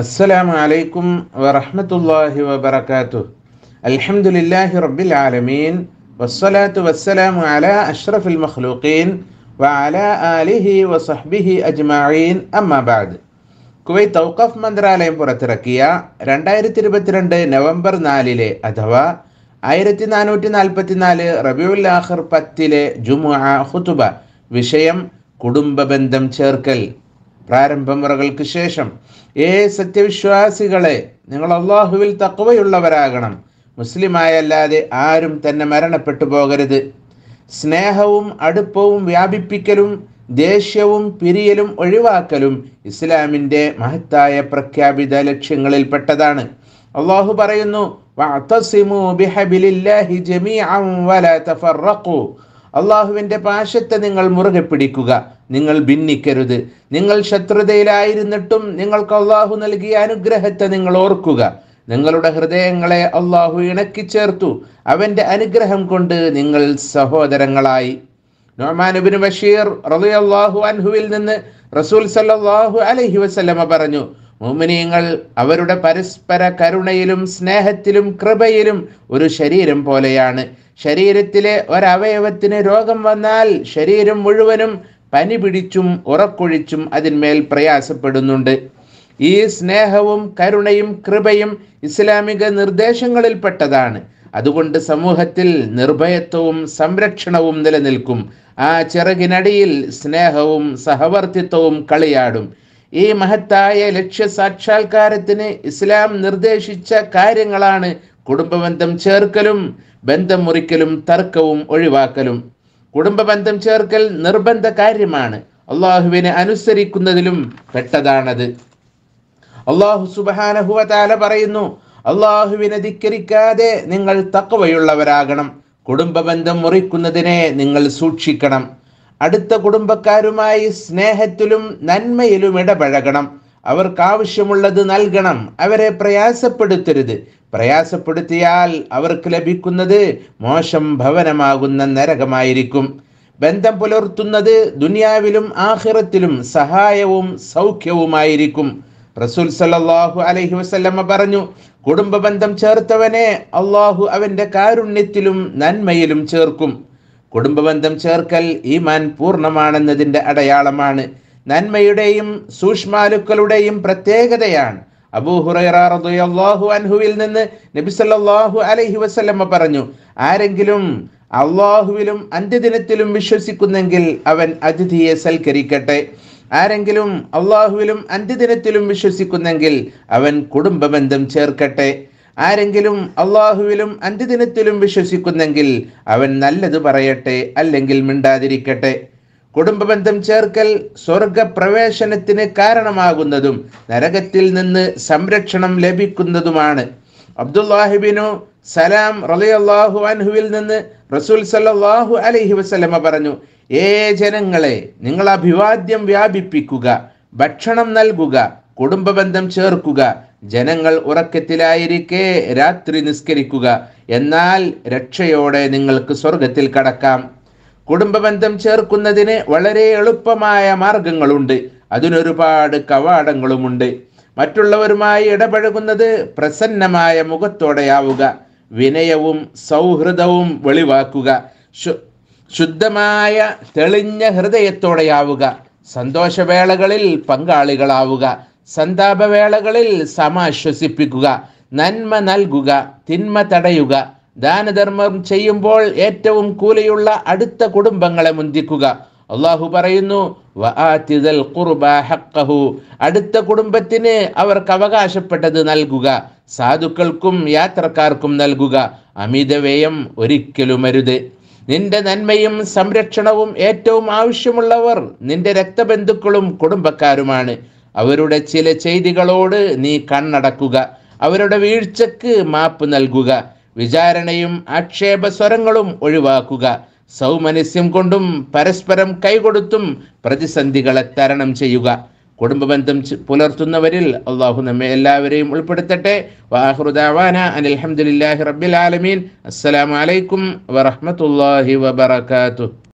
അസ്സലാമു അലൈക്കും വറഹ്മത്തുള്ളാഹി വബറകാതുഹു അൽഹംദുലില്ലാഹി റബ്ബിൽ ആലമീൻ വസ്സലാത്തു വസ്സലാമു അലാ അഷ്റഫിൽ മഖ്ലൂഖീൻ വഅല ആലിഹി വസഹ്ബിഹി അജ്മഈൻ അമ്മാ ബഅദ് കുവൈത്ത് തൗഖഫ് മന്ത്രാലയം പുറത്തിറക്കിയ രണ്ടായിരത്തി ഇരുപത്തിരണ്ട് നവംബർ നാലിലെ അഥവാ ആയിരത്തി നാനൂറ്റി നാൽപ്പത്തിനാല് റബിയുൽ ആഖർ പത്തിലെ ജുമുഅ ഖുതുബ വിഷയം കുടുംബ ബന്ധം ചേർക്കൽ പ്രാരംഭമുറകൾക്ക് ശേഷം ഏ സത്യവിശ്വാസികളെ നിങ്ങൾ അള്ളാഹുവിൽ തക്കവയുള്ളവരാകണം മുസ്ലിമായല്ലാതെ ആരും തന്നെ മരണപ്പെട്ടു പോകരുത് സ്നേഹവും അടുപ്പവും വ്യാപിപ്പിക്കലും ദേഷ്യവും പിരിയലും ഒഴിവാക്കലും ഇസ്ലാമിൻ്റെ മഹത്തായ പ്രഖ്യാപിത ലക്ഷ്യങ്ങളിൽപ്പെട്ടതാണ് അള്ളാഹു പറയുന്നു അള്ളാഹുവിൻ്റെ പാശത്തെ നിങ്ങൾ മുറുകെ പിടിക്കുക നിങ്ങൾ ഭിന്നിക്കരുത് നിങ്ങൾ ശത്രുതയിലായിരുന്നിട്ടും നിങ്ങൾക്ക് അള്ളാഹു നൽകിയ അനുഗ്രഹത്തെ നിങ്ങൾ ഓർക്കുക നിങ്ങളുടെ ഹൃദയങ്ങളെ അള്ളാഹു ചേർത്തു അവൻ്റെ അനുഗ്രഹം കൊണ്ട് നിങ്ങൾ സഹോദരങ്ങളായി നോമാനുബിൻ ബഷീർ റളിയല്ലാഹു അൻഹുവിൽ നിന്ന് റസൂൽ സല്ലല്ലാഹു അലൈഹി വസ്ലമ പറഞ്ഞു മോമിനിയങ്ങൾ അവരുടെ പരസ്പര കരുണയിലും സ്നേഹത്തിലും കൃപയിലും ഒരു ശരീരം പോലെയാണ് ശരീരത്തിലെ ഒരവയവത്തിന് രോഗം വന്നാൽ ശരീരം മുഴുവനും പനി പിടിച്ചും ഉറക്കൊഴിച്ചും അതിന്മേൽ പ്രയാസപ്പെടുന്നുണ്ട് ഈ സ്നേഹവും കരുണയും കൃപയും ഇസ്ലാമിക നിർദ്ദേശങ്ങളിൽപ്പെട്ടതാണ് അതുകൊണ്ട് സമൂഹത്തിൽ നിർഭയത്വവും സംരക്ഷണവും നിലനിൽക്കും ആ ചിറകിനടിയിൽ സ്നേഹവും സഹവർത്തിത്വവും കളിയാടും ഈ മഹത്തായ ലക്ഷ്യ സാക്ഷാത്കാരത്തിന് ഇസ്ലാം നിർദ്ദേശിച്ച കാര്യങ്ങളാണ് കുടുംബബന്ധം ചേർക്കലും ബന്ധം മുറിക്കലും തർക്കവും ഒഴിവാക്കലും കുടുംബബന്ധം ചേർക്കൽ നിർബന്ധ കാര്യമാണ് അള്ളാഹുവിനെ അനുസരിക്കുന്നതിലും പെട്ടതാണത് അള്ളാഹു സുബാനഹുവതാല പറയുന്നു അള്ളാഹുവിനെ ധിക്കരിക്കാതെ നിങ്ങൾ തക്കവയുള്ളവരാകണം കുടുംബബന്ധം മുറിക്കുന്നതിനെ നിങ്ങൾ സൂക്ഷിക്കണം അടുത്ത കുടുംബക്കാരുമായി സ്നേഹത്തിലും നന്മയിലും ഇടപഴകണം അവർക്ക് ആവശ്യമുള്ളത് നൽകണം അവരെ പ്രയാസപ്പെടുത്തരുത് പ്രയാസപ്പെടുത്തിയാൽ അവർക്ക് ലഭിക്കുന്നത് മോശം ഭവനമാകുന്ന നരകമായിരിക്കും ബന്ധം പുലർത്തുന്നത് ദുനിയാവിലും ആഹിറത്തിലും സഹായവും സൗഖ്യവുമായിരിക്കും റസൂൽ സല്ലാഹു അലഹി വസ്ല്ലമ്മ പറഞ്ഞു കുടുംബ ബന്ധം ചേർത്തവനെ അള്ളാഹു അവന്റെ കാരുണ്യത്തിലും നന്മയിലും ചേർക്കും കുടുംബബന്ധം ചേർക്കൽ ഈമാൻ പൂർണ്ണമാണെന്നതിൻ്റെ അടയാളമാണ് നന്മയുടെയും സൂക്ഷ്മാലുക്കളുടെയും പ്രത്യേകതയാണ് അബൂഹുറൈറാഹു അൻഹുവിൽ നിന്ന് നബിസല്ലാഹു അലൈഹി വസ്ലമ്മ പറഞ്ഞു ആരെങ്കിലും അള്ളാഹുവിലും അന്ത്യദിനത്തിലും വിശ്വസിക്കുന്നെങ്കിൽ അവൻ അതിഥിയെ സൽക്കരിക്കട്ടെ ആരെങ്കിലും അള്ളാഹുവിലും അന്ത്യദിനത്തിലും വിശ്വസിക്കുന്നെങ്കിൽ അവൻ കുടുംബബന്ധം ചേർക്കട്ടെ ആരെങ്കിലും അള്ളാഹുവിലും അന്ത്യദിനത്തിലും വിശ്വസിക്കുന്നെങ്കിൽ അവൻ നല്ലത് പറയട്ടെ അല്ലെങ്കിൽ മിണ്ടാതിരിക്കട്ടെ കുടുംബബന്ധം ചേർക്കൽ സ്വർഗപ്രവേശനത്തിന് കാരണമാകുന്നതും നരകത്തിൽ നിന്ന് സംരക്ഷണം ലഭിക്കുന്നതുമാണ് അബ്ദുല്ലാഹിബിനു സലാം റലിയല്ലാഹു അൻഹുവിൽ നിന്ന് റസൂൽ സല്ലാഹു അലൈഹി വസ്ലമ പറഞ്ഞു ഏ ജനങ്ങളെ നിങ്ങൾ അഭിവാദ്യം വ്യാപിപ്പിക്കുക ഭക്ഷണം നൽകുക കുടുംബബന്ധം ചേർക്കുക ജനങ്ങൾ ഉറക്കത്തിലായിരിക്കെ രാത്രി നിസ്കരിക്കുക എന്നാൽ രക്ഷയോടെ നിങ്ങൾക്ക് സ്വർഗത്തിൽ കടക്കാം കുടുംബബന്ധം ചേർക്കുന്നതിന് വളരെ എളുപ്പമായ മാർഗങ്ങളുണ്ട് അതിനൊരുപാട് കവാടങ്ങളുമുണ്ട് മറ്റുള്ളവരുമായി ഇടപഴകുന്നത് പ്രസന്നമായ മുഖത്തോടെയാവുക വിനയവും സൗഹൃദവും വെളിവാക്കുക ശുദ്ധമായ തെളിഞ്ഞ ഹൃദയത്തോടെയാവുക സന്തോഷവേളകളിൽ പങ്കാളികളാവുക സന്താപവേളകളിൽ സമാശ്വസിപ്പിക്കുക നന്മ നൽകുക തിന്മ തടയുക ദാനധർമ്മം ചെയ്യുമ്പോൾ ഏറ്റവും കൂലയുള്ള അടുത്ത കുടുംബങ്ങളെ മുന്തിക്കുക അള്ളാഹു പറയുന്നു അടുത്ത കുടുംബത്തിന് അവർക്ക് അവകാശപ്പെട്ടത് നൽകുക സാധുക്കൾക്കും യാത്രക്കാർക്കും നൽകുക അമിത വ്യയം ഒരിക്കലും അരുത് നിന്റെ നന്മയും സംരക്ഷണവും ഏറ്റവും ആവശ്യമുള്ളവർ നിന്റെ രക്തബന്ധുക്കളും കുടുംബക്കാരുമാണ് അവരുടെ ചില ചെയ്തികളോട് നീ കണ്ണടക്കുക അവരുടെ വീഴ്ചക്ക് മാപ്പ് നൽകുക വിചാരണയും ആക്ഷേപ സ്വരങ്ങളും ഒഴിവാക്കുക സൗമനസ്യം കൊണ്ടും പരസ്പരം കൈകൊടുത്തും പ്രതിസന്ധികളെ തരണം ചെയ്യുക കുടുംബബന്ധം പുലർത്തുന്നവരിൽ അള്ളാഹു നമ്മെ എല്ലാവരെയും ഉൾപ്പെടുത്തട്ടെ വാഹുദാവാന അനിൽഹമുല്ലാഹി റബ്ബിൽ ആലമീൻ അസ്സലാമലൈക്കും വറഹമത്തല്ലാഹി വബർക്കാത്തു